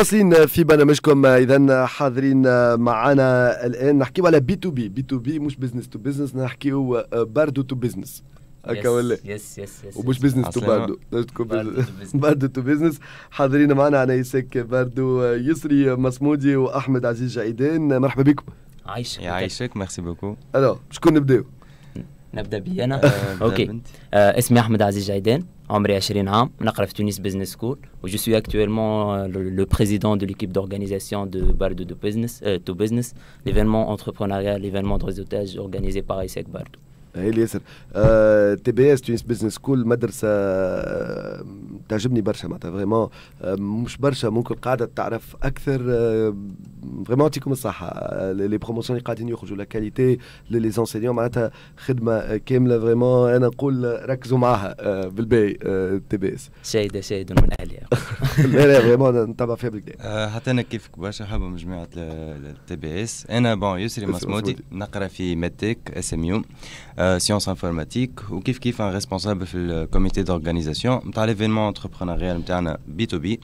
متواصلين في برنامجكم اذا حاضرين معنا الان نحكيو على بي تو بي بي تو بي مش بزنس تو بزنس نحكيو باردو تو بزنس هكا ولا يس يس يس ومش بزنس تو باردو باردو تو بزنس حاضرين معنا انا يسك باردو يسري مصمودي واحمد عزيز جعيدان مرحبا بكم عايشك يعيشك ميرسي بوكو الو شكون نبداو je suis actuellement le président de l'équipe d'organisation de Bardo euh, to Business, l'événement entrepreneurial l'événement de réseautage organisé par ISEC Bardo. هي آه، ياسر أه تي بي اس تونس بزنس سكول مدرسه أه تعجبني برشا معناتها فريمون مش برشا ممكن قاعده تعرف اكثر فريمون يعطيكم الصحه آه، لي بروموسيون اللي قاعدين يخرجوا لا كاليتي لي زونسيون معناتها خدمه كامله فريمون انا نقول ركزوا معاها آه، بالباي تي بي اس سيده سيده من اهلها لا لا فريمون نتبع فيها بالكدا حتى انا كيفك برشا حابه مجموعه التي بي اس انا بون يسري مسمودي نقرا في ميدتيك اس ام يو سيونس انفورماتيك وكيف كيف ان ريسبونسابل في الكوميتي دورغانيزاسيون نتاع ليفينمون انتربرونيريال نتاعنا بي تو بي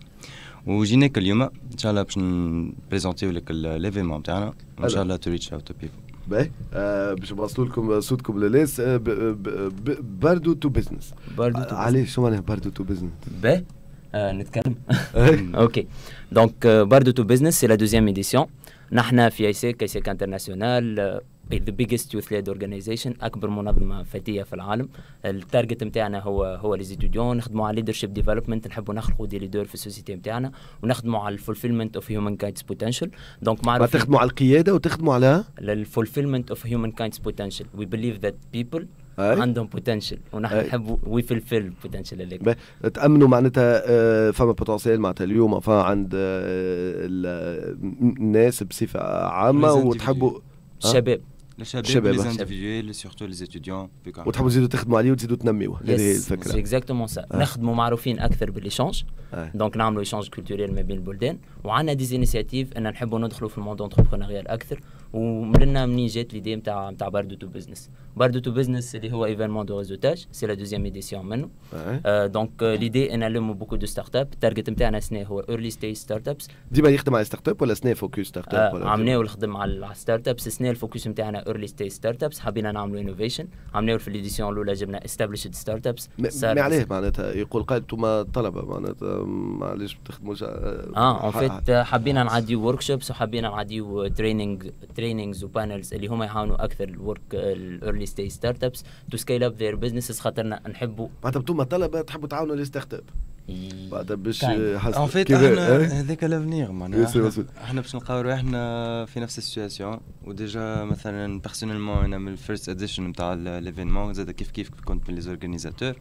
وجيناك اليوم ان شاء الله باش نبريزونتيو لك ليفينمون نتاعنا وان شاء الله تو ريتش اوت بيبل باهي آه، باش نوصلوا لكم صوتكم للناس آه، باردو آه، تو بزنس باردو تو بزنس علاش شو معناها باردو تو بزنس؟ باهي Euh, نتكلم اوكي دونك باردو تو بزنس سي لا دوزيام ايديسيون نحن في اي اي سيك انترناسيونال ذا بيجست يوث ليد اورجانيزيشن اكبر منظمه فتيه في العالم التارجت نتاعنا هو هو لي نخدموا على ليدرشيب ديفلوبمنت نحبوا نخلقوا دي ليدر في السوسيتي نتاعنا ونخدموا على الفولفيلمنت اوف هيومن كايندز بوتنشال دونك معروف تخدموا على القياده وتخدموا على الفولفيلمنت اوف هيومن كايندز بوتنشال وي بليف ذات بيبل عندهم بوتنشل ونحن نحبوا ويفلفل بوتنشل هذاك تامنوا معناتها آه، فما بوتنسيال معناتها اليوم فما عند آه، الناس بصفه عامه وتحبوا الشباب الشباب وتحبوا تزيدوا تخدموا عليه وتزيدوا تنميوه هذه هي الفكره سي اكزاكتومون سا نخدموا معروفين اكثر بالليشونج دونك آه. نعملوا ايشونج كولتوريال ما بين البلدان وعندنا ديزينيسياتيف ان نحبوا ندخلوا في الموند اونتربرونيال اكثر ومرنا منين جات ليدي نتاع نتاع باردو تو بزنس باردو تو بزنس اللي هو ايفينمون دو ريزوتاج سي لا دوزيام ايديسيون منه دونك ليدي انا نلم بوكو دو ستارت اب التارجت نتاعنا سنه هو ايرلي ستيج ستارت ابس ديما يخدم على ستارت اب ولا سنه فوكس ستارت اب ولا عملناه نخدم على ستارت ابس سنه الفوكس نتاعنا ايرلي ستيج ستارت ابس حبينا نعملوا انوفيشن عملناه في الايديسيون الاولى جبنا استابليشد ستارت ابس ما عليه معناتها يقول قائد انتم طلبه معناتها معليش ما تخدموش اه اون فيت حبينا نعديو ورك شوبس وحبينا نعديو تريننج ترينينجز وبانلز اللي هما يعاونوا اكثر الورك الايرلي ستيج ستارت ابس تو سكيل اب ذير بزنسز خاطرنا نحبوا معناتها انتم طلبه تحبوا تعاونوا لي ستارت اب بعد باش ان فيت احنا إيه؟ هذاك لافنيغ معناها احنا باش نلقاو روحنا في نفس السيتياسيون وديجا مثلا بيرسونيلمون انا من الفيرست اديشن نتاع ليفينمون زاد كيف كيف كنت من لي زورغانيزاتور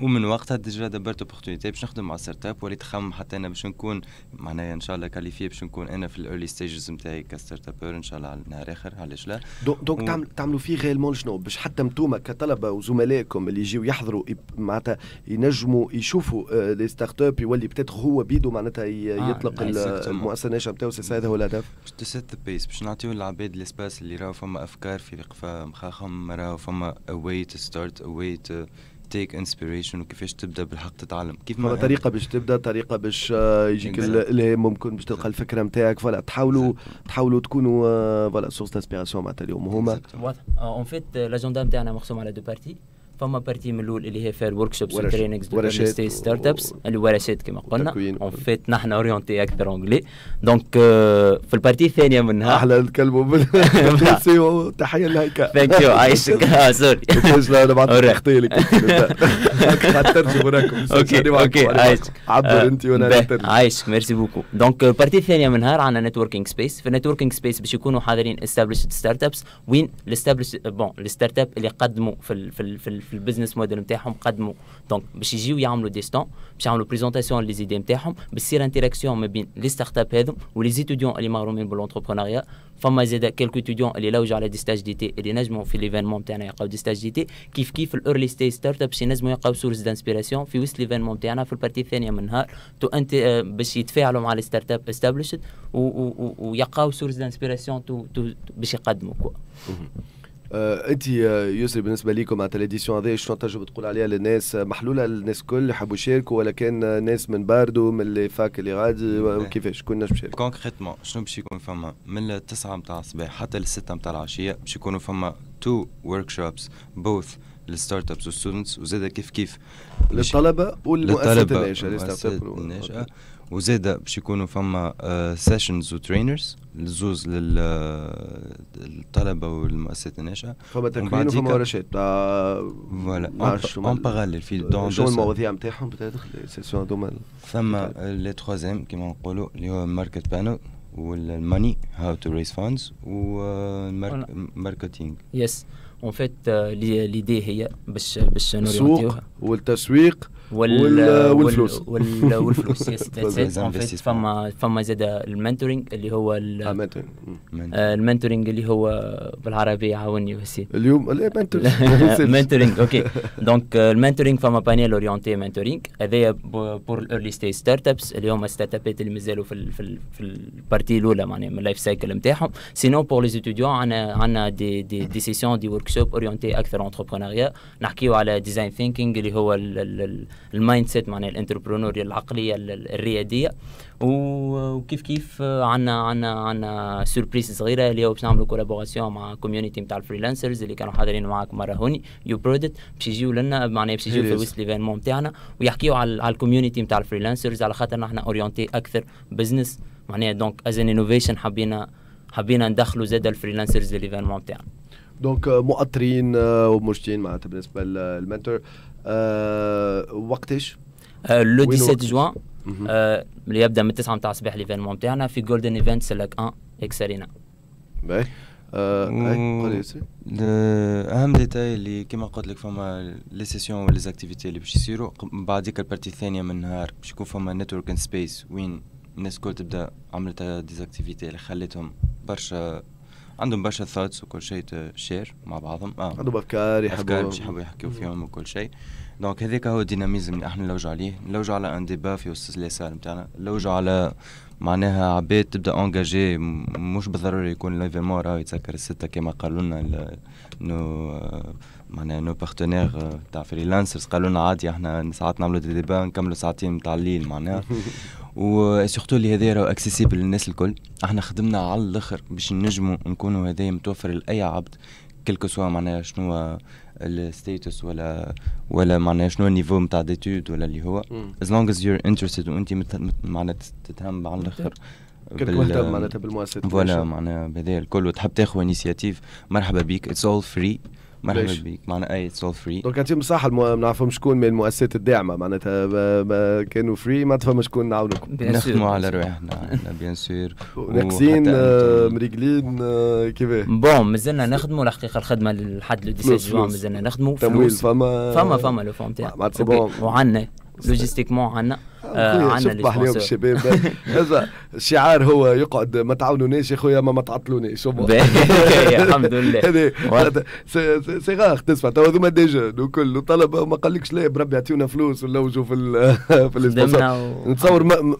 ومن وقتها ديجا دبرت اوبورتونيتي باش نخدم مع ستارت اب وليت خم حتى انا باش نكون معناها ان شاء الله كاليفي باش نكون انا في الايرلي ستيجز نتاعي كستارت اب ان شاء الله على نهار اخر علاش لا دونك و... تعمل تعملوا فيه غيرمون شنو باش حتى نتوما كطلبه وزملائكم اللي يجيو يحضروا معناتها ينجموا يشوفوا لي ستارت اب يولي بتاتر هو بيدو معناتها آه، يطلق آه المؤسسه الناشئه نتاعو سي هذا هو الهدف باش تسيت بيس باش نعطيو للعباد الاسباس اللي راهو فما افكار في رقفه مخاخهم راهو فما اواي تو ستارت اواي تو تيك انسبيريشن وكيفاش تبدا بالحق تتعلم كيف ما طريقه باش تبدا طريقه باش آه، يجيك الالهام ممكن باش تلقى الفكره نتاعك فوالا تحاولوا تحاولوا تكونوا آه، فوالا سورس انسبيراسيون معناتها اليوم هما واضح اون فيت لاجندا نتاعنا مقسوم على دو بارتي فما بارتي من الاول اللي هي فيها الورك شوبس والتريننجز دو ستي ستارت ابس اللي كما قلنا اون فيت نحن اورينتي اكثر انجلي دونك euh, في البارتي الثانيه منها احلى نتكلموا تحيه لهيكا ثانك يو عايشك سوري انا بعد اختي لك ترجم وراكم اوكي اوكي عايشك عبر آه، انت وانا عايشك ميرسي بوكو دونك البارتي الثانيه من عندنا نتوركينج سبيس في النتوركينج سبيس باش يكونوا حاضرين استابليشد ستارت ابس وين الاستابليش بون الستارت اب اللي قدموا في في في البزنس موديل نتاعهم قدموا دونك باش يجيو يعملوا دي ستون باش يعملوا بريزونتاسيون لي زيدي نتاعهم باش يصير انتراكسيون ما بين لي ستارت اب هذو ولي زيتوديون اللي مغرومين بالونتربرونيا فما زاد كيلكو تيديون اللي لوجوا على دي ستاج دي تي اللي نجموا في ليفينمون تاعنا يلقاو دي ستاج دي تي كيف كيف الاورلي ستي ستارت اب شي ينجموا يلقاو سورس دانسبيراسيون في وسط ليفينمون تاعنا في البارتي الثانيه من النهار تو انت آه، باش يتفاعلوا مع لي ستارت اب استابليشد ويلقاو سورس دانسبيراسيون باش يقدموا كوا آه انت آه، يسري بالنسبه لكم على ليديسيون هذه شنو تجربه تقول عليها للناس آه، محلوله للناس الكل اللي حبوا يشاركوا ولا كان آه، ناس من باردو من اللي فاك اللي غادي إيه. وكيفاش كنا باش يشاركوا كونكريتمون شنو باش يكون فما من التسعة نتاع الصباح حتى للستة نتاع العشيه باش يكونوا فما تو ورك شوبس بوث للستارت ابس والستودنتس وزاد كيف كيف للطلبه والمؤسسات الناشئه الناشئه وزاد باش يكونوا فما سيشنز وترينرز الزوز للطلبه والمؤسسات الناشئه فما تكوين وفما ورشات آه، فوالا اون باراليل في دون شو المواضيع نتاعهم بتاتخ سيسيون هذوما فما لي تخوازيم كيما نقولوا اللي هو ماركت بانل والماني هاو تو ريز فاندز وماركتينغ يس yes. اون فيت ليدي هي باش باش السوق والتسويق وال والفلوس وال والفلوس يس فما فما زاد المنتورينغ اللي هو المنتورينغ ah, hmm. euh, اللي هو بالعربي عاوني وسيم اليوم المنتورينغ اوكي دونك المنتورينغ فما بانيل اورينتي منتورينغ هذايا بور الايرلي ستيج ستارت ابس اللي هما ستارت ابات اللي مازالوا في في البارتي الاولى معناها من اللايف سايكل نتاعهم سينو بور لي ستوديون عندنا عندنا دي دي دي سيسيون دي ورك وركشوب اورينتي اكثر انتربرونيريا نحكيو على ديزاين ثينكينج اللي هو المايند سيت معناها الانتربرونوريا العقليه الرياديه وكيف كيف عندنا عندنا عندنا سوربريز صغيره اللي هو باش نعملوا كولابوراسيون مع كوميونيتي نتاع الفريلانسرز اللي كانوا حاضرين معاك مره هوني يو برودكت باش يجيو لنا معناها باش يجيو في وسط ليفينمون نتاعنا ويحكيو على الكوميونيتي نتاع الفريلانسرز على خاطر نحن اورينتي اكثر بزنس معناها دونك از ان انوفيشن حبينا حبينا ندخلوا زاد الفريلانسرز ليفينمون نتاعنا دونك آه، مؤطرين آه، ومرشدين معناتها بالنسبه للمنتور آه، وقتاش؟ لو 17 جوان اللي يبدا من 9 نتاع الصباح ليفينمون نتاعنا في جولدن ايفنت سلاك 1 اكسرينا باهي اهم ديتاي اللي كيما قلت لك فما لي سيسيون ولي زاكتيفيتي اللي باش يصيروا بعديك البارتي الثانيه من النهار باش يكون فما نتورك سبيس وين الناس الكل تبدا عملت ديزاكتيفيتي اللي خلتهم برشا عندهم برشا ثوتس وكل شيء تشير مع بعضهم اه عندهم افكار يحبوا افكار باش يحبوا يحكوا فيهم وكل شيء دونك هذاك هو الديناميزم اللي احنا نلوجوا عليه نلوجوا على ان ديبا في وسط اليسار نتاعنا نلوجوا على معناها عباد تبدا انجاجي مش بالضروري يكون ليفيمون راه يتسكر السته كما قالوا لنا نو معناها نو بارتنير آه، تاع فريلانسرز قالوا لنا عادي احنا ساعات نعملوا دي ديبا نكملوا ساعتين تاع الليل معناها و سورتو آه، اللي هذايا راهو اكسيسيبل للناس الكل احنا خدمنا على الاخر باش نجموا نكونوا هذايا متوفر لاي عبد كل كو سوا معناها شنو الستاتس ولا ولا معناها شنو النيفو نتاع ديتود ولا اللي هو از لونج از يور انترستد وانت معناها تتهم على الاخر كنت مهتم معناتها بالمؤسسات فوالا معناها بهذا الكل وتحب تاخذ انيسياتيف مرحبا بيك اتس اول فري مرحبا بيك معنا اي اتس اول فري دونك انت بصح ما نعرفهم شكون من المؤسسات الداعمه معناتها كانوا فري ما تفهم شكون نعاونكم نخدموا على روحنا بيان سور ناقصين مريقلين آه، كيفاه بون مازلنا نخدموا الحقيقه الخدمه لحد لو 17 جوان مازلنا نخدموا فلوس فما فما فما لو فون تاعنا وعندنا لوجيستيكمون عندنا آه عنا اللي اليوم الشباب الشعار هو يقعد ما تعاونونيش يا خويا ما ما تعطلونيش الحمد لله هذه غاغ تسمع تو هذوما ديجا الكل وطلبه ما قالكش لا بربي يعطيونا فلوس ونلوجوا في في نتصور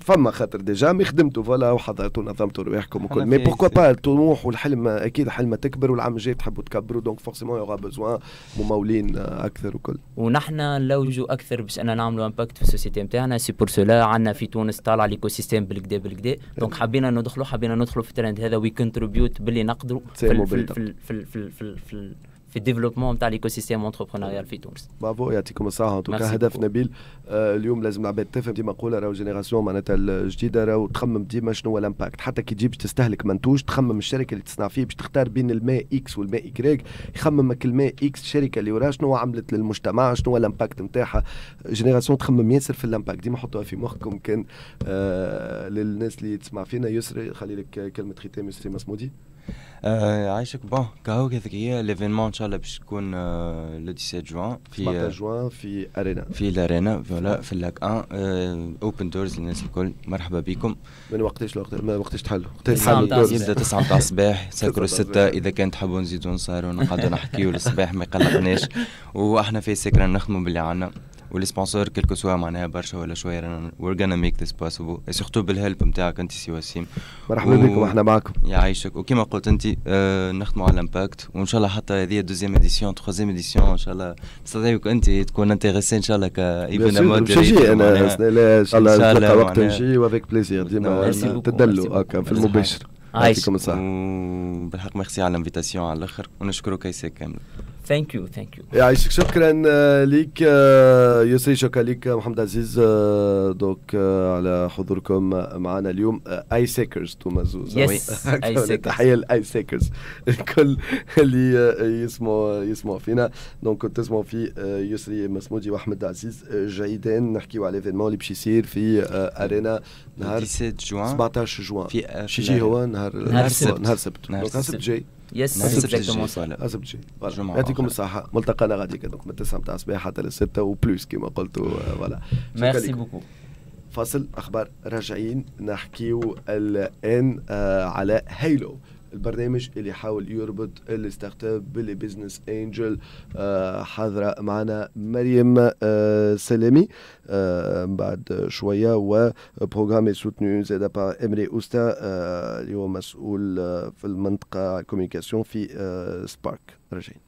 فما خاطر ديجا مي خدمتوا فوالا وحضرتوا نظمتوا رواحكم وكل مي بوركوا با الطموح والحلم اكيد حلم تكبر والعام الجاي تحبوا تكبروا دونك فورسيمون يوغا بوزوان ممولين اكثر وكل ونحن نلوجوا اكثر باش انا نعملوا امباكت في السوسيتي نتاعنا تاعنا سي بور سولا عندنا في تونس طالع ليكو سيستيم بالكدا بالكدا دونك حبينا ندخلوا حبينا ندخلوا في الترند هذا وي كونتريبيوت باللي نقدروا في في في في في الديفلوبمون نتاع الايكو سيستيم اونتربرونيال في تونس برافو يعطيكم الصحه توكا هدف نبيل اليوم لازم العباد تفهم ديما نقول راهو جينيراسيون معناتها الجديده راهو تخمم ديما شنو هو الامباكت حتى كي تجي باش تستهلك منتوج تخمم الشركه اللي تصنع فيه باش تختار بين الماء اكس والماء كريك يخممك الماء اكس الشركه اللي وراها شنو عملت للمجتمع شنو هو الامباكت نتاعها جينيراسيون تخمم ياسر في الامباكت ديما حطوها في مخكم كان للناس اللي تسمع فينا يسري خلي لك كلمه ختام يسري مسمودي عايشك بون كاو كذا هي ليفينمون ان شاء الله باش تكون لو 17 جوان في 17 جوان في ارينا في الارينا فوالا في اللاك 1 اوبن دورز للناس الكل مرحبا بكم من وقتاش لوقت ما وقتاش تحل وقتاش تحل يبدا 9 تاع الصباح سكروا 6 اذا كان تحبوا نزيدوا نصاروا نقعدوا نحكيوا للصباح ما يقلقناش واحنا في سكره نخدموا باللي عندنا سبونسور كلكو سوا معناها برشا ولا شويه رانا وير غانا ميك ذيس بوسيبل سيرتو بالهيلب نتاعك انت سي وسيم مرحبا و... بكم احنا معكم يعيشك وكما قلت انت آه نخدموا على الامباكت وان شاء الله حتى هذه دوزيام اديسيون تخوازيام اديسيون ان شاء الله تستطيعك انت تكون انتريسي ان شاء الله كايبن مودريت نجي انا ان شاء الله نتلقى وقت نجي وافيك بليزير ديما تدلوا هكا في المباشر يعطيكم الصحة بالحق ميرسي على الانفيتاسيون على الاخر ونشكرك كيسك كامل ثانك يو ثانك يو يعيشك شكرا ليك يسري شكرا ليك محمد عزيز آه، دوك آه، على حضوركم آه، معنا اليوم اي سيكرز توما زوز يس اي تحيه لاي سيكرز الكل اللي يسمعوا يسمعوا فينا دونك كنت تسمعوا في يسري مسمودي واحمد عزيز جيدين نحكيو على ايفينمون اللي باش يصير في ارينا نهار 17 جوان 17 جوان في شي جي هو نهار نهار السبت نهار السبت جاي يس لازم تجي يعطيكم الصحة ملتقانا غادي دونك من 9 نتاع الصباح حتى ل وبلوس كيما قلتوا فوالا ميرسي بوكو فاصل اخبار راجعين نحكيو الان آه، على هيلو البرنامج اللي يحاول يربط الاستارت باللي بزنس انجل حاضره معنا مريم آه، سلامي آه، بعد شويه بروغرامي سوتنو زاد بار امري اوستا اللي هو مسؤول آه، في المنطقه كوميونيكاسيون في سبارك رجعين